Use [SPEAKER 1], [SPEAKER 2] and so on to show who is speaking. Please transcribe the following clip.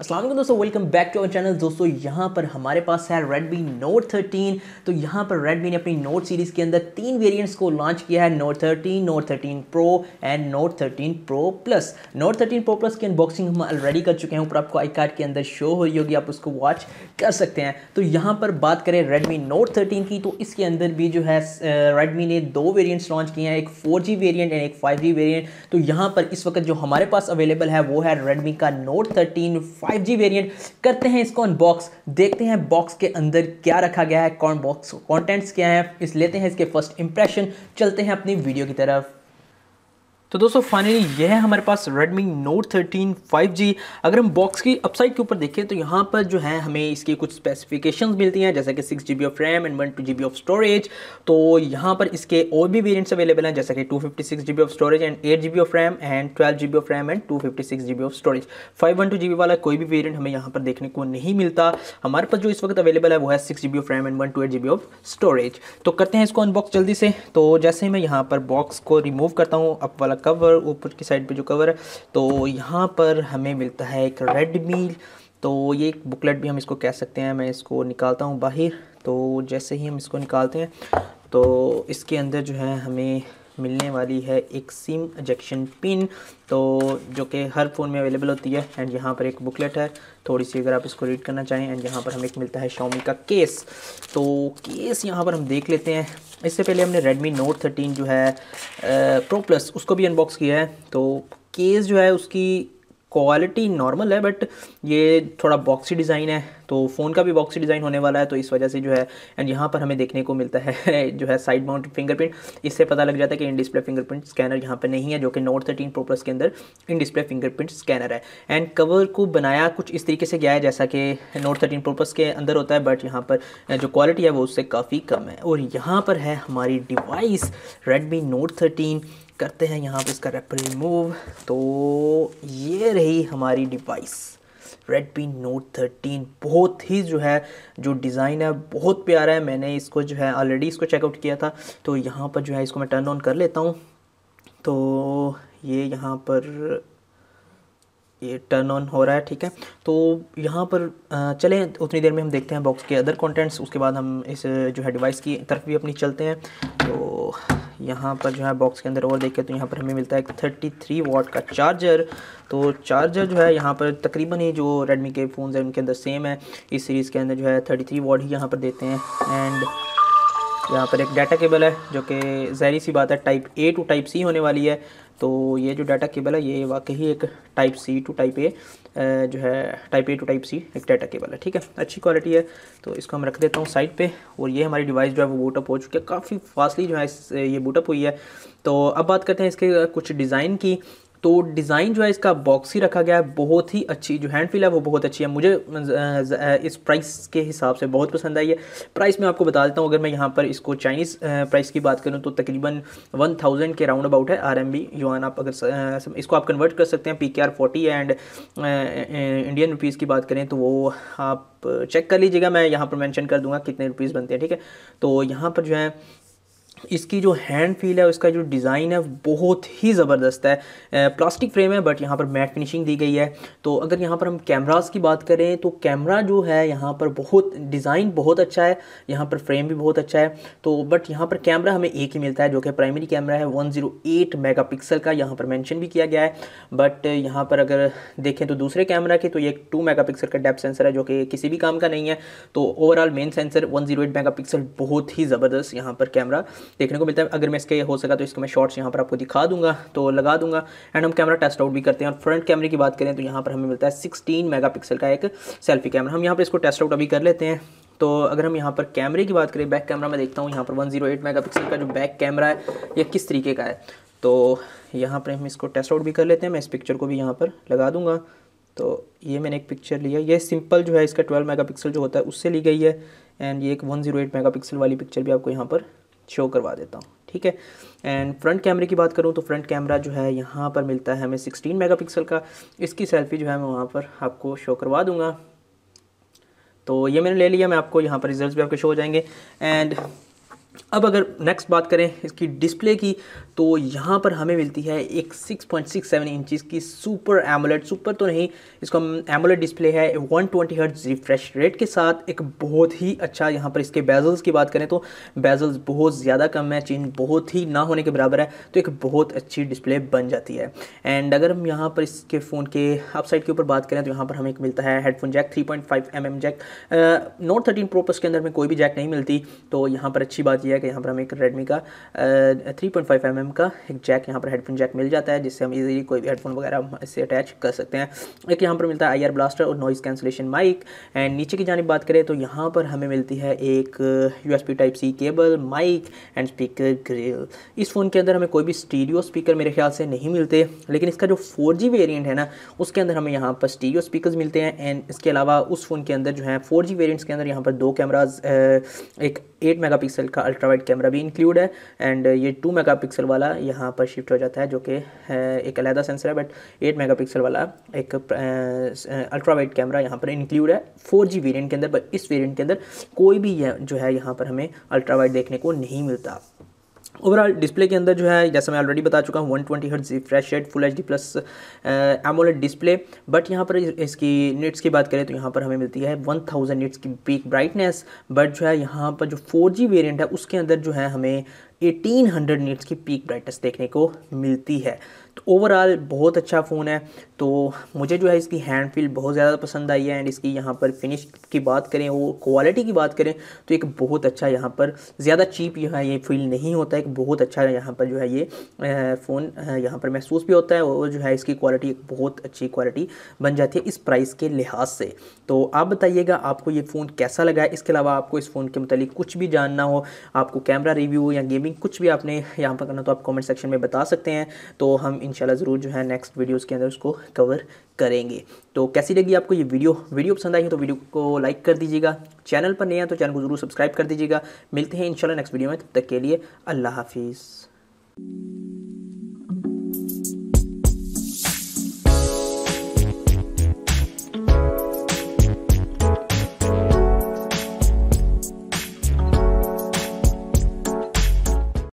[SPEAKER 1] असलम दोस्तों welcome back to our channel दोस्तों यहाँ पर हमारे पास है Redmi Note 13 तो यहाँ पर Redmi ने अपनी Note सीरीज़ के अंदर तीन वेरिएंट्स को लॉन्च किया है Note 13, Note 13 Pro and Note 13 Pro Plus Note 13 Pro Plus की अनबॉक्सिंग हम ऑलरेडी कर चुके हैं ऊपर आपको आई कार्ड के अंदर शो हो रही होगी आप उसको वॉच कर सकते हैं तो यहाँ पर बात करें Redmi Note 13 की तो इसके अंदर भी जो है Redmi ने दो वेरियंट्स लॉन्च किए हैं एक फोर वेरियंट एंड एक फाइव वेरियंट तो यहाँ पर इस वक्त जो हमारे पास अवेलेबल है वो है रेडमी का Note thirteen five G variant करते हैं इसको अनबॉक्स देखते हैं बॉक्स के अंदर क्या रखा गया है कौन बॉक्स कॉन्टेंट्स क्या है इस लेते हैं इसके फर्स्ट इंप्रेशन चलते हैं अपनी वीडियो की तरफ तो दोस्तों फाइनली यह है हमारे पास Redmi Note 13 5G अगर हम बॉक्स की अपसाइड के ऊपर देखें तो यहाँ पर जो है हमें इसकी कुछ स्पेसिफिकेशंस मिलती हैं जैसे कि six G of RAM and one two G of storage तो यहाँ पर इसके और भी वेरियंट्स अवेलेबल हैं जैसे कि two fifty six G of storage and eight G of RAM and twelve G of RAM and two fifty six G of storage five one two G वाला कोई भी वेरियंट हमें यहाँ पर देखने को नहीं मिलता हमारे पास जो इस वक्त अवेलेबल है वो है six G of RAM and one two eight G of storage तो करते हैं इसको अनबॉक्स जल्दी से तो जैसे मैं यहाँ पर बॉक्स को रिमूव करता हूँ अप वाला कवर ऊपर की साइड पे जो कवर है तो यहाँ पर हमें मिलता है एक रेड मील तो ये एक बुकलेट भी हम इसको कह सकते हैं मैं इसको निकालता हूँ बाहर तो जैसे ही हम इसको निकालते हैं तो इसके अंदर जो है हमें मिलने वाली है एक सिम एजेक्शन पिन तो जो कि हर फ़ोन में अवेलेबल होती है एंड यहाँ पर एक बुकलेट है थोड़ी सी अगर आप इसको रीड करना चाहें एंड यहाँ पर हमें एक मिलता है शॉमी का केस तो केस यहाँ पर हम देख लेते हैं इससे पहले हमने Redmi Note 13 जो है प्रो प्लस उसको भी अनबॉक्स किया है तो केस जो है उसकी क्वालिटी नॉर्मल है बट ये थोड़ा बॉक्सी डिज़ाइन है तो फ़ोन का भी बॉक्सी डिज़ाइन होने वाला है तो इस वजह से जो है एंड यहाँ पर हमें देखने को मिलता है जो है साइड माउंट फिंगरप्रिंट इससे पता लग जाता है कि इन डिस्प्ले फिंगरप्रिंट स्कैनर यहाँ पर नहीं है जो कि नोट थर्टीन प्रो प्लस के अंदर इन डिस्प्ले फिंगरप्रिंट स्कैनर है एंड कवर को बनाया कुछ इस तरीके से गया है जैसा कि नोट थर्टीन प्रो प्लस के अंदर होता है बट यहाँ पर जो क्वालिटी है वो उससे काफ़ी कम है और यहाँ पर है हमारी डिवाइस रेडमी नोट थर्टीन करते हैं यहाँ पे इसका रेपर रिमूव तो ये रही हमारी डिवाइस Redmi Note 13 बहुत ही जो है जो डिज़ाइन है बहुत प्यारा है मैंने इसको जो है ऑलरेडी इसको चेकआउट किया था तो यहाँ पर जो है इसको मैं टर्न ऑन कर लेता हूँ तो ये यहाँ पर ये टर्न ऑन हो रहा है ठीक है तो यहाँ पर चलें उतनी देर में हम देखते हैं बॉक्स के अदर कंटेंट्स उसके बाद हम इस जो है डिवाइस की तरफ भी अपनी चलते हैं तो यहाँ पर जो है बॉक्स के अंदर और देखें तो यहाँ पर हमें मिलता है एक थर्टी थ्री वाट का चार्जर तो चार्जर जो है यहाँ पर तकरीबन ही जो रेडमी के फ़ोन हैं उनके अंदर सेम है इस सीरीज़ के अंदर जो है थर्टी थ्री वाट ही यहाँ पर देते हैं एंड यहाँ पर एक डाटा केबल है जो कि जहरी सी बात है type A to type C होने वाली है तो ये जो डाटा केबल है ये वाकई ही एक type C to type A जो है type A to type C एक डाटा केबल है ठीक है अच्छी क्वालिटी है तो इसको हम रख देता हूँ साइड पे और ये हमारी डिवाइस जो है वो बूटअप हो चुकी है काफ़ी फास्टली जो है ये बूटअप हुई है तो अब बात करते हैं इसके कुछ डिज़ाइन की तो डिज़ाइन जो है इसका बॉक्स ही रखा गया है बहुत ही अच्छी जो हैंड फील है वो बहुत अच्छी है मुझे इस प्राइस के हिसाब से बहुत पसंद आई है प्राइस मैं आपको बता देता हूँ अगर मैं यहाँ पर इसको चाइनीज़ प्राइस की बात करूँ तो तकरीबन वन थाउजेंड के राउंड अबाउट है आर एम बी यून आप अगर इसको आप कन्वर्ट कर सकते हैं P K R forty and Indian rupees की बात करें तो वो आप चेक कर लीजिएगा मैं यहाँ पर मैंशन कर दूँगा कितने रुपीज़ बनते हैं ठीक है तो यहाँ पर जो है इसकी जो हैंड फील है उसका जो डिज़ाइन है बहुत ही ज़बरदस्त है प्लास्टिक फ्रेम है बट यहाँ पर मैट फिनिशिंग दी गई है तो अगर यहाँ पर हम कैमरास की बात करें तो कैमरा जो है यहाँ पर बहुत डिज़ाइन बहुत अच्छा है यहाँ पर फ्रेम भी बहुत अच्छा है तो बट यहाँ पर कैमरा हमें एक ही मिलता है जो कि प्राइमरी कैमरा है वन मेगापिक्सल का यहाँ पर मैंशन भी किया गया है बट यहाँ पर अगर देखें तो दूसरे कैमरा के तो ये टू मेगा का डेप्थ सेंसर है जो कि किसी भी काम का नहीं है तो overall main sensor one zero बहुत ही ज़बरदस्त यहाँ पर कैमरा देखने को मिलता है अगर मैं इसके हो सका तो इसको मैं शॉर्ट्स यहाँ पर आपको दिखा दूंगा तो लगा दूंगा एंड हम कैमरा टेस्ट आउट भी करते हैं और फ्रंट कैमरे की बात करें तो यहाँ पर हमें मिलता है सिक्सटीन मेगा का एक सेल्फी कैमरा हम यहाँ पर इसको टेस्ट आउट अभी कर लेते हैं तो अगर हम यहाँ पर कैमरे की बात करें बैक कैमरा मैं देखता हूँ यहाँ पर वन मेगापिक्सल का जो बैक कैमरा है यह किस तरीके का है तो यहाँ पर हम इसको टेस्ट आउट भी कर लेते हैं मैं इस पिक्चर को भी यहाँ पर लगा दूंगा तो ये मैंने एक पिक्चर लिया ये सिंपल जो है इसका 12 मेगापिक्सल जो होता है उससे ली गई है एंड ये एक 108 मेगापिक्सल वाली पिक्चर भी आपको यहाँ पर शो करवा देता हूँ ठीक है एंड फ्रंट कैमरे की बात करूँ तो फ्रंट कैमरा जो है यहाँ पर मिलता है हमें 16 मेगापिक्सल का इसकी सेल्फी जो है मैं वहाँ पर आपको शो करवा दूँगा तो ये मैंने ले लिया मैं आपको यहाँ पर रिजल्ट भी आपके शो हो जाएंगे एंड अब अगर नेक्स्ट बात करें इसकी डिस्प्ले की तो यहाँ पर हमें मिलती है एक 6.67 इंच की सुपर एमोलेट सुपर तो नहीं इसको हम एमोलेट डिस्प्ले है 120 ट्वेंटी रिफ्रेश रेट के साथ एक बहुत ही अच्छा यहाँ पर इसके बेजल्स की बात करें तो बेजल्स बहुत ज़्यादा कम है चेंज बहुत ही ना होने के बराबर है तो एक बहुत अच्छी डिस्प्ले बन जाती है एंड अगर हम यहाँ पर इसके फ़ोन के अपसाइड के ऊपर बात करें तो यहाँ पर हमें एक मिलता है headphone jack three point mm jack Note thirteen pro plus के अंदर में कोई भी जैक नहीं मिलती तो यहाँ पर अच्छी बात यह है कि यहाँ पर हमें एक रेडमी का थ्री पॉइंट फाइव एम का एक जैक यहाँ पर हेडफोन जैक मिल जाता है जिससे हम इजीली कोई भी हेडफोन वगैरह इससे अटैच कर सकते हैं एक यहाँ पर मिलता है आई ब्लास्टर और नॉइज़ कैंसिलेशन माइक एंड नीचे की जानी बात करें तो यहाँ पर हमें मिलती है एक U type C cable mic and speaker grill इस फ़ोन के अंदर हमें कोई भी स्टीरियो स्पीकर मेरे ख्याल से नहीं मिलते लेकिन इसका जो फोर जी है ना उसके अंदर हमें यहाँ पर स्टीरियो स्पीकर मिलते हैं एंड इसके अलावा उस फ़ोन के अंदर जो है फोर जी के अंदर यहाँ पर दो कैमराज एक 8 मेगापिक्सल का अल्ट्रा वाइड कैमरा भी इंक्लूड है एंड ये टू मेगा पिक्सल वाला यहाँ पर शिफ्ट हो जाता है जो कि एक अलहदा सेंसर है बट एट मेगा पिक्सल वाला एक अल्ट्रा वाइड कैमरा यहाँ पर इंक्लूड है फोर जी के अंदर बट इस वेरियंट के अंदर कोई भी जो है यहाँ पर हमें अल्ट्रा वाइड देखने को नहीं मिलता ओवरऑल डिस्प्ले के अंदर जो है जैसा मैं ऑलरेडी बता चुका हूँ 120 twenty hertz refresh and full H plus AMOLED display but यहाँ पर इसकी निट्स की बात करें तो यहाँ पर हमें मिलती है 1000 थाउजेंड निट्स की पीक ब्राइटनेस बट जो है यहाँ पर जो 4G वेरिएंट है उसके अंदर जो है हमें 1800 हंड्रेड नेट्स की पीक ब्राइटनेस देखने को मिलती है ओवरऑल बहुत अच्छा फ़ोन है तो मुझे जो है इसकी हैंड फील बहुत ज़्यादा पसंद आई है एंड इसकी यहाँ पर फिनिश की बात करें वो क्वालिटी की बात करें तो एक बहुत अच्छा यहाँ पर ज़्यादा चीप जो है ये फील नहीं होता एक बहुत अच्छा यहाँ पर जो है ये फ़ोन यहाँ पर महसूस भी होता है और जो है इसकी क्वालिटी एक बहुत अच्छी क्वालिटी बन जाती है इस प्राइस के लिहाज से तो आप बताइएगा आपको ये फ़ोन कैसा लगा है इसके अलावा आपको इस फ़ोन के मतलब कुछ भी जानना हो आपको कैमरा रिव्यू या गेमिंग कुछ भी आपने यहाँ पर करना तो आप कॉमेंट सेक्शन में बता सकते हैं तो हम इंशाल्लाह ज़रूर जो है नेक्स्ट वीडियोस के अंदर उसको कवर करेंगे तो कैसी लगी आपको ये वीडियो वीडियो पसंद आई हो तो वीडियो को लाइक कर दीजिएगा चैनल पर नहीं हैं तो चैनल को ज़रूर सब्सक्राइब कर दीजिएगा मिलते हैं इनशाला नेक्स्ट वीडियो में तब तक के लिए अल्लाह हाफिज़